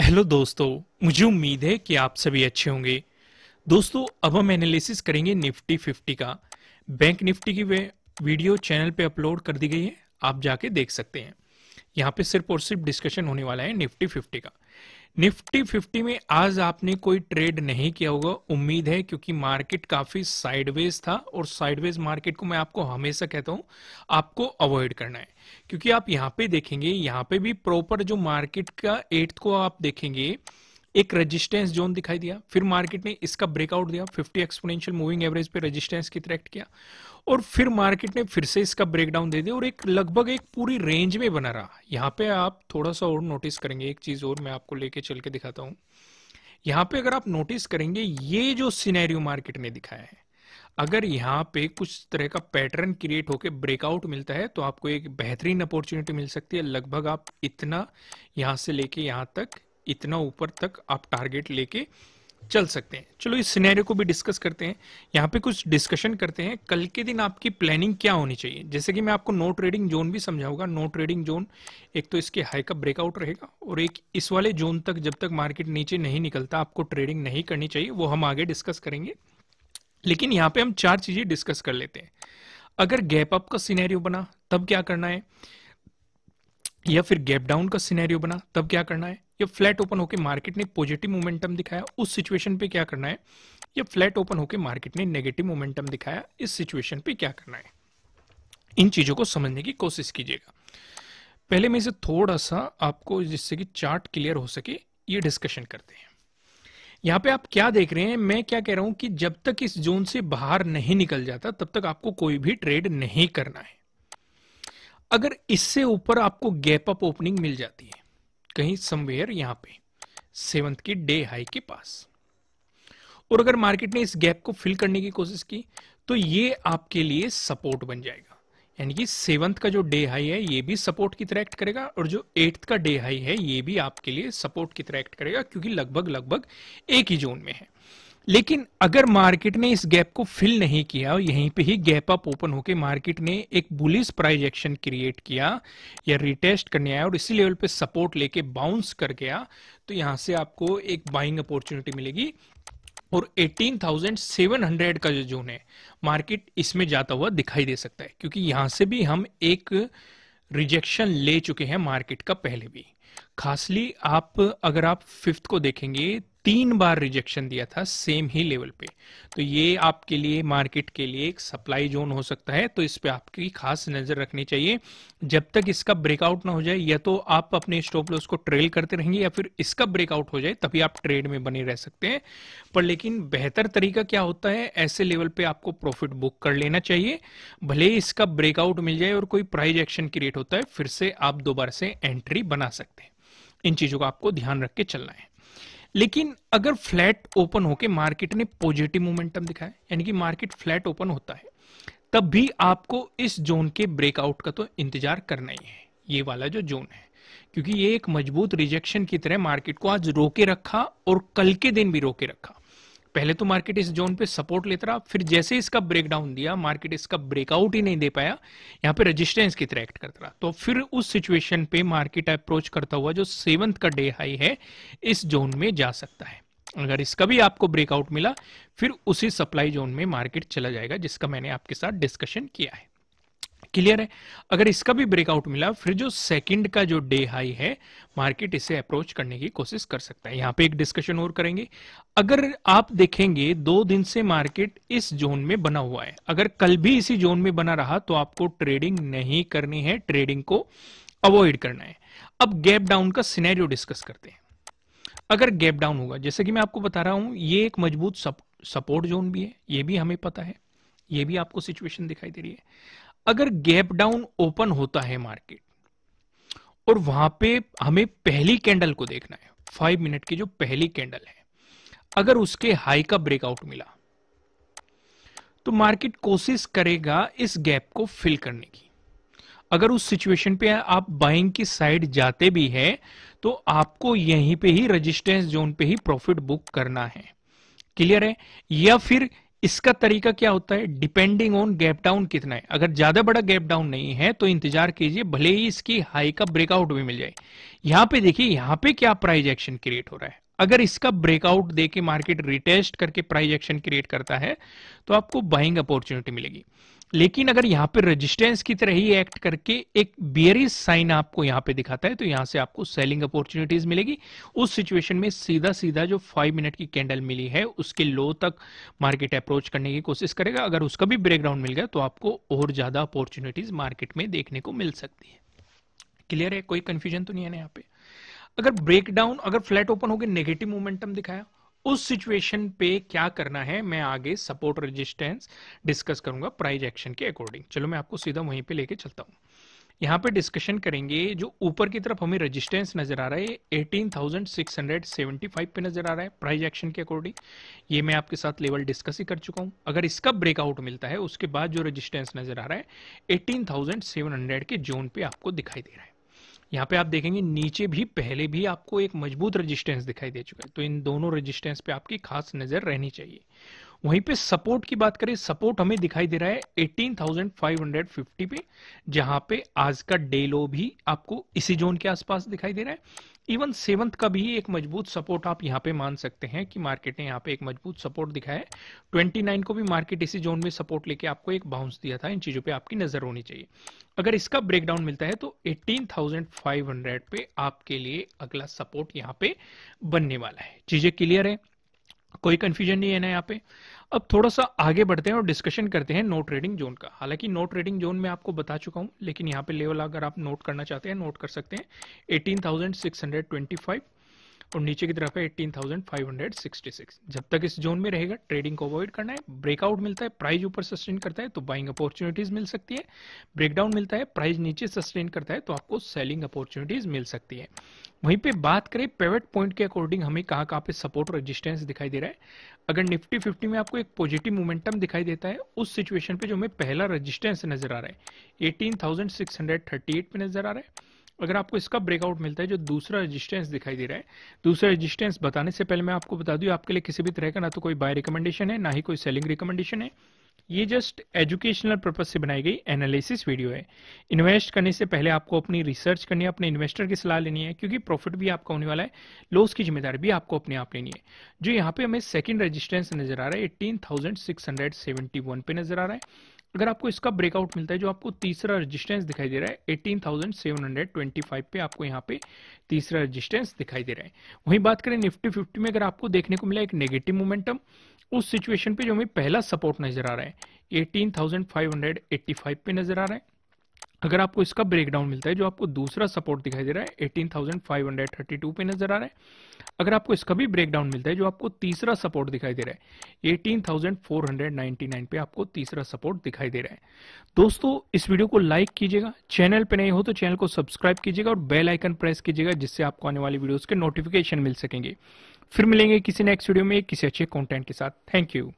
hello दोस्तों मुझे उम्मीद है कि आप सभी अच्छे होंगे दोस्तों अब हम एनालिसिस करेंगे निफ्टी फिफ्टी का बैंक निफ्टी की वे वीडियो चैनल पे अपलोड कर दी गई है आप जाके देख सकते हैं यहाँ पे सिर्फ और सिर्फ डिस्कशन होने वाला है निफ्टी फिफ्टी का निफ्टी 50 में आज आपने कोई ट्रेड नहीं किया होगा उम्मीद है क्योंकि मार्केट काफी साइडवेज था और साइडवेज मार्केट को मैं आपको हमेशा कहता हूं आपको अवॉइड करना है क्योंकि आप यहां पे देखेंगे यहां पे भी प्रॉपर जो मार्केट का एट्थ को आप देखेंगे एक रेजिस्टेंस जोन दिखाई दिया फिर मार्केट ने इसका ब्रेकआउट दिया 50 एक्सपोनेंशियल मूविंग एवरेज पे रेजिस्टेंस की क्रैक्ट किया और फिर मार्केट ने फिर से इसका ब्रेकडाउन दे दिया और एक लगभग एक पूरी रेंज में बना रहा यहाँ पे आप थोड़ा सा और नोटिस करेंगे एक चीज और मैं आपको लेके चल के दिखाता हूँ यहाँ पे अगर आप नोटिस करेंगे ये जो सीनेरियो मार्केट ने दिखाया है अगर यहाँ पे कुछ तरह का पैटर्न क्रिएट होकर ब्रेकआउट मिलता है तो आपको एक बेहतरीन अपॉर्चुनिटी मिल सकती है लगभग आप इतना यहाँ से लेके यहाँ तक इतना ऊपर तक आप टारगेट लेके चल सकते हैं चलो इस सिनेरियो को भी डिस्कस करते हैं यहाँ पे कुछ डिस्कशन करते हैं कल के दिन आपकी प्लानिंग क्या होनी चाहिए जैसे कि मैं आपको नो ट्रेडिंग जोन भी समझाऊंगा नो ट्रेडिंग जोन एक तो इसके हाई का ब्रेकआउट रहेगा और एक इस वाले जोन तक जब तक मार्केट नीचे नहीं निकलता आपको ट्रेडिंग नहीं करनी चाहिए वो हम आगे डिस्कस करेंगे लेकिन यहाँ पे हम चार चीजें डिस्कस कर लेते हैं अगर गैप अप का सीनेरियो बना तब क्या करना है या फिर गैप डाउन का सीनेरियो बना तब क्या करना है ये फ्लैट ओपन होकर मार्केट ने पॉजिटिव मोमेंटम दिखाया उस सिचुएशन पे क्या करना है या फ्लैट ओपन होकर मार्केट ने नेगेटिव मोमेंटम दिखाया इस सिचुएशन पे क्या करना है इन चीजों को समझने की कोशिश कीजिएगा पहले मैं इसे थोड़ा सा आपको जिससे कि चार्ट क्लियर हो सके ये डिस्कशन करते हैं यहाँ पे आप क्या देख रहे हैं मैं क्या कह रहा हूं कि जब तक इस जोन से बाहर नहीं निकल जाता तब तक आपको कोई भी ट्रेड नहीं करना है अगर इससे ऊपर आपको गैप अप ओपनिंग मिल जाती है कहीं समवेयर यहां पे सेवंथ की डे हाई के पास और अगर मार्केट ने इस गैप को फिल करने की कोशिश की तो ये आपके लिए सपोर्ट बन जाएगा यानी कि सेवंथ का जो डे हाई है ये भी सपोर्ट की तरह एक्ट करेगा और जो एट्थ का डे हाई है ये भी आपके लिए सपोर्ट की तरह एक्ट करेगा क्योंकि लगभग लगभग एक ही जोन में है लेकिन अगर मार्केट ने इस गैप को फिल नहीं किया और यहीं पे ही गैप अप ओपन होकर मार्केट ने एक बुलिस प्राइज एक्शन क्रिएट किया या रिटेस्ट करने आया और इसी लेवल पे सपोर्ट लेके बाउंस कर गया तो यहां से आपको एक बाइंग अपॉर्चुनिटी मिलेगी और 18,700 का जो जोन है मार्केट इसमें जाता हुआ दिखाई दे सकता है क्योंकि यहां से भी हम एक रिजेक्शन ले चुके हैं मार्केट का पहले भी खासली आप अगर आप फिफ्थ को देखेंगे तीन बार रिजेक्शन दिया था सेम ही लेवल पे तो ये आपके लिए मार्केट के लिए एक सप्लाई जोन हो सकता है तो इस पे आपकी खास नजर रखनी चाहिए जब तक इसका ब्रेकआउट ना हो जाए या तो आप अपने स्टॉप लॉस को ट्रेल करते रहेंगे या फिर इसका ब्रेकआउट हो जाए तभी आप ट्रेड में बने रह सकते हैं पर लेकिन बेहतर तरीका क्या होता है ऐसे लेवल पे आपको प्रॉफिट बुक कर लेना चाहिए भले इसका ब्रेकआउट मिल जाए और कोई प्राइज एक्शन क्रिएट होता है फिर से आप दोबारा से एंट्री बना सकते हैं इन चीजों का आपको ध्यान रख के चलना है लेकिन अगर फ्लैट ओपन होके मार्केट ने पॉजिटिव मोमेंटम दिखाया यानी कि मार्केट फ्लैट ओपन होता है तब भी आपको इस जोन के ब्रेकआउट का तो इंतजार करना ही है ये वाला जो जोन है क्योंकि ये एक मजबूत रिजेक्शन की तरह मार्केट को आज रोके रखा और कल के दिन भी रोके रखा पहले तो मार्केट इस जोन पे सपोर्ट लेता रहा फिर जैसे इसका ब्रेकडाउन दिया मार्केट इसका ब्रेकआउट ही नहीं दे पाया यहाँ पे रेजिस्टेंस की तरह एक्ट करता रहा तो फिर उस सिचुएशन पे मार्केट अप्रोच करता हुआ जो सेवंथ का डे हाई है इस जोन में जा सकता है अगर इसका भी आपको ब्रेकआउट मिला फिर उसी सप्लाई जोन में मार्केट चला जाएगा जिसका मैंने आपके साथ डिस्कशन किया है क्लियर है अगर इसका भी ब्रेकआउट मिला फिर जो सेकंड का जो डे हाई है मार्केट इसे अप्रोच करने की कोशिश कर सकता है यहाँ पे एक डिस्कशन और करेंगे अगर आप देखेंगे दो दिन से मार्केट इस जोन में बना हुआ है अगर कल भी इसी जोन में बना रहा तो आपको ट्रेडिंग नहीं करनी है ट्रेडिंग को अवॉइड करना है अब गैप डाउन का सीनेरियो डिस्कस करते हैं अगर गैप डाउन होगा जैसे कि मैं आपको बता रहा हूं ये एक मजबूत सपोर्ट जोन भी है ये भी हमें पता है ये भी आपको सिचुएशन दिखाई दे रही है अगर गैप डाउन ओपन होता है मार्केट और वहां पे हमें पहली कैंडल को देखना है फाइव मिनट की जो पहली कैंडल है अगर उसके हाई का ब्रेकआउट मिला तो मार्केट कोशिश करेगा इस गैप को फिल करने की अगर उस सिचुएशन पे आप बाइंग की साइड जाते भी हैं तो आपको यहीं पे ही रेजिस्टेंस जोन पे ही प्रॉफिट बुक करना है क्लियर है या फिर इसका तरीका क्या होता है डिपेंडिंग ऑन गैप डाउन कितना है अगर ज्यादा बड़ा गैप डाउन नहीं है तो इंतजार कीजिए भले ही इसकी हाई का ब्रेकआउट भी मिल जाए यहां पे देखिए यहां पे क्या प्राइज एक्शन क्रिएट हो रहा है अगर इसका ब्रेकआउट देके मार्केट रिटेस्ट करके प्राइज एक्शन क्रिएट करता है तो आपको बाइंग अपॉर्चुनिटी मिलेगी लेकिन अगर यहाँ पे रेजिस्टेंस की तरह ही एक्ट करके एक बियरिस साइन आपको यहाँ पे दिखाता है तो यहाँ से आपको सेलिंग अपॉर्चुनिटीज मिलेगी उस सिचुएशन में सीधा सीधा जो फाइव मिनट की कैंडल मिली है उसके लो तक मार्केट अप्रोच करने की कोशिश करेगा अगर उसका भी ब्रेकग्राउंड मिल गया तो आपको और ज्यादा अपॉर्चुनिटीज मार्केट में देखने को मिल सकती है क्लियर है कोई कंफ्यूजन तो नहीं है ना यहाँ पे अगर ब्रेकडाउन अगर फ्लैट ओपन होकर नेगेटिव मोमेंटम दिखाया उस सिचुएशन पे क्या करना है मैं आगे सपोर्ट रेजिस्टेंस डिस्कस करूंगा प्राइज एक्शन के अकॉर्डिंग चलो मैं आपको सीधा वहीं पे लेके चलता हूँ यहाँ पे डिस्कशन करेंगे जो ऊपर की तरफ हमें रेजिस्टेंस नजर आ रहा है 18,675 पे नजर आ रहा है प्राइज एक्शन के अकॉर्डिंग ये मैं आपके साथ लेवल डिस्कस ही कर चुका हूँ अगर इसका ब्रेकआउट मिलता है उसके बाद जो रेजिस्टेंस नजर आ रहा है हंड्रेड के जोन पे आपको दिखाई दे रहा है यहाँ पे आप देखेंगे नीचे भी पहले भी आपको एक मजबूत रेजिस्टेंस दिखाई दे चुका है तो इन दोनों रेजिस्टेंस पे आपकी खास नजर रहनी चाहिए वहीं पे सपोर्ट की बात करें सपोर्ट हमें दिखाई दे रहा है 18,550 पे जहां पे आज का डे लो भी आपको इसी जोन के आसपास दिखाई दे रहा है इवन सेवंथ का भी एक मजबूत सपोर्ट आप यहाँ पे मान सकते हैं कि मार्केट ने यहाँ पे एक मजबूत सपोर्ट दिखाया ट्वेंटी नाइन को भी मार्केट इसी जोन में सपोर्ट लेके आपको एक बाउंस दिया था इन चीजों पे आपकी नजर होनी चाहिए अगर इसका ब्रेकडाउन मिलता है तो 18,500 पे आपके लिए अगला सपोर्ट यहाँ पे बनने वाला है चीजें क्लियर है कोई कंफ्यूजन नहीं है ना यहाँ पे अब थोड़ा सा आगे बढ़ते हैं और डिस्कशन करते हैं नो ट्रेडिंग जोन का हालांकि नो ट्रेडिंग जोन में आपको बता चुका हूं लेकिन यहाँ पे लेवल अगर आप नोट करना चाहते हैं नोट कर सकते हैं 18,625 और नीचे की तरफ है 18,566 जब तक इस जोन में रहेगा ट्रेडिंग को अवॉइड करना है ब्रेकआउट मिलता है प्राइस ऊपर सस्टेन करता है तो बाइंग अपॉर्चुनिटीज मिल सकती है ब्रेकडाउन मिलता है प्राइस नीचे सस्टेन करता है तो आपको सेलिंग अपॉर्चुनिटीज मिल सकती है वहीं पे बात करें पेवेट पॉइंट के अकॉर्डिंग हमें कहाँ कहाँ पे सपोर्ट और रेजिस्टेंस दिखाई दे रहा है अगर निफ्टी फिफ्टी में आपको एक पॉजिटिव मोमेंटम दिखाई देता है उस सिचुएशन पे जो हमें पहला रेजिस्टेंस नजर आ रहा है 18,638 पे नजर आ रहा है अगर आपको इसका ब्रेकआउट मिलता है जो दूसरा रेजिस्टेंस दिखाई दे रहा है दूसरा रेजिस्टेंस बताने से पहले मैं आपको बता दूं आपके लिए किसी भी तरह का ना तो कोई बाय रिकमेंडेशन है ना ही कोई सेलिंग रिकमेंडेशन है ये जस्ट एजुकेशनल पर्पज से बनाई गई एनालिसिस वीडियो है इन्वेस्ट करने से पहले आपको अपनी रिसर्च करनी है अपने इन्वेस्टर की सलाह लेनी है क्योंकि प्रॉफिट भी आपका होने वाला है लॉस की जिम्मेदारी भी आपको अपने आप लेनी है जो यहाँ पे हमें सेकंड रेजिस्टेंस नजर आ रहा है एट्टीन पे नजर आ रहा है अगर आपको इसका ब्रेकआउट मिलता है जो आपको तीसरा रेजिस्टेंस दिखाई दे रहा है 18,725 पे आपको यहाँ पे तीसरा रेजिस्टेंस दिखाई दे रहा है वहीं बात करें निफ्टी 50 में अगर आपको देखने को मिला एक नेगेटिव मोमेंटम उस सिचुएशन पे जो हमें पहला सपोर्ट नजर आ रहा है 18,585 पे नजर आ रहा है अगर आपको इसका ब्रेकडाउन मिलता है जो आपको दूसरा सपोर्ट दिखाई दे रहा है 18,532 पे नजर आ रहा है अगर आपको इसका भी ब्रेकडाउन मिलता है जो आपको तीसरा सपोर्ट दिखाई दे रहा है 18,499 पे आपको तीसरा सपोर्ट दिखाई दे रहा है दोस्तों इस वीडियो को लाइक कीजिएगा चैनल पे नहीं हो तो चैनल को सब्सक्राइब कीजिएगा और बेल आइकन प्रेस कीजिएगा जिससे आपको आने वाली वीडियोज के नोटिफिकेशन मिल सकेंगे फिर मिलेंगे किसी नेक्स्ट वीडियो में किसी अच्छे कॉन्टेंट के साथ थैंक यू